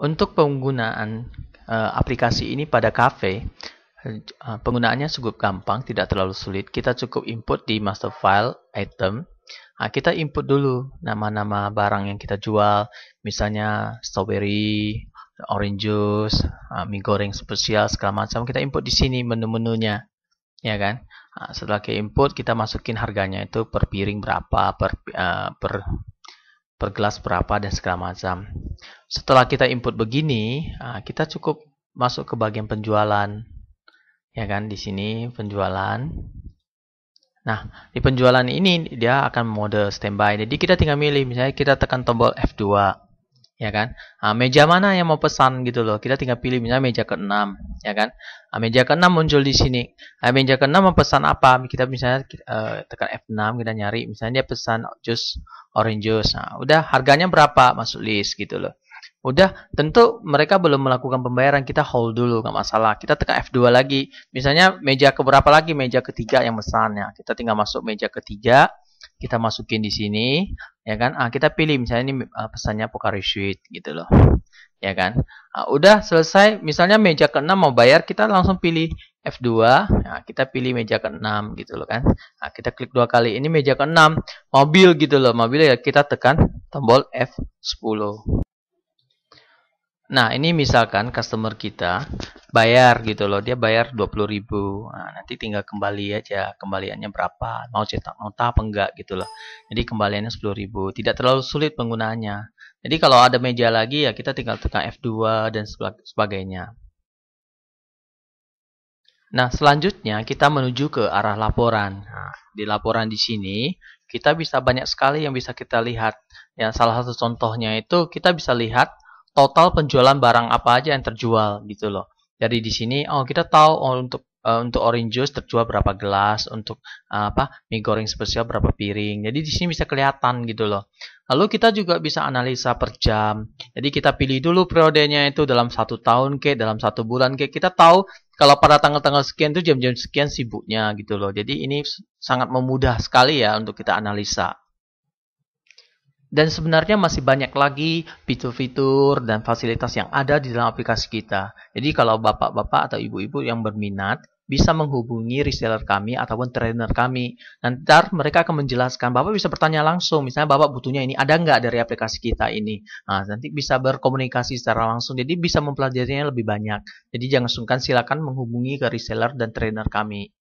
Untuk penggunaan e, aplikasi ini pada cafe, e, eh, penggunaannya cukup gampang, tidak terlalu sulit. Kita cukup input di master file item. Nah, kita input dulu nama-nama barang yang kita jual, misalnya strawberry, orange juice, eh, mie goreng spesial segala macam. Kita input di sini menu-menunya, ya kan? Nah, setelah ke input, kita masukin harganya itu per piring berapa, per uh, per per gelas berapa dan segala macam. Setelah kita input begini, ah, kita cukup masuk ke bagian penjualan. Ya kan, di sini penjualan. Nah, di penjualan ini dia akan mode standby. Jadi kita tinggal milih, misalnya kita tekan tombol F2 ya kan? Nah, meja mana yang mau pesan gitu loh. Kita tinggal pilih misalnya meja ke-6, ya kan? Nah, meja ke-6 muncul di sini. Nah, meja ke-6 mau pesan apa? Kita misalnya uh, tekan F6 kita nyari, misalnya dia pesan jus orange juice. Nah, udah harganya berapa? Masuk list gitu loh. Udah, tentu mereka belum melakukan pembayaran, kita hold dulu, nggak masalah. Kita tekan F2 lagi. Misalnya meja ke berapa lagi? Meja ketiga yang pesannya. Kita tinggal masuk meja ketiga, kita masukin di sini ya kan ah kita pilih misalnya ini ah, pesannya Pocari Suite gitu loh ya kan ah, udah selesai misalnya meja keenam mau bayar kita langsung pilih F2 nah, kita pilih meja keenam gitu loh kan nah, kita klik dua kali ini meja keenam mobil gitu loh mobil ya kita tekan tombol F10 Nah, ini misalkan customer kita bayar gitu loh, dia bayar 20.000. Nah, nanti tinggal kembali aja kembaliannya berapa, mau cetak nota apa enggak gitu loh. Jadi kembaliannya 10.000, tidak terlalu sulit penggunaannya. Jadi kalau ada meja lagi ya kita tinggal tekan F2 dan sebagainya. Nah, selanjutnya kita menuju ke arah laporan. Nah, di laporan di sini kita bisa banyak sekali yang bisa kita lihat. yang salah satu contohnya itu kita bisa lihat total penjualan barang apa aja yang terjual gitu loh. Jadi di sini oh kita tahu oh, untuk uh, untuk orange juice terjual berapa gelas, untuk uh, apa mie goreng spesial berapa piring. Jadi di sini bisa kelihatan gitu loh. Lalu kita juga bisa analisa per jam. Jadi kita pilih dulu periodenya itu dalam satu tahun ke, dalam satu bulan ke. Kita tahu kalau pada tanggal-tanggal sekian itu jam-jam sekian sibuknya gitu loh. Jadi ini sangat memudah sekali ya untuk kita analisa. Dan sebenarnya masih banyak lagi fitur-fitur dan fasilitas yang ada di dalam aplikasi kita. Jadi kalau bapak-bapak atau ibu-ibu yang berminat, bisa menghubungi reseller kami ataupun trainer kami. Nanti mereka akan menjelaskan, Bapak bisa bertanya langsung, misalnya Bapak butuhnya ini, ada nggak dari aplikasi kita ini? Nah, nanti bisa berkomunikasi secara langsung, jadi bisa mempelajarinya lebih banyak. Jadi jangan sungkan, silakan menghubungi ke reseller dan trainer kami.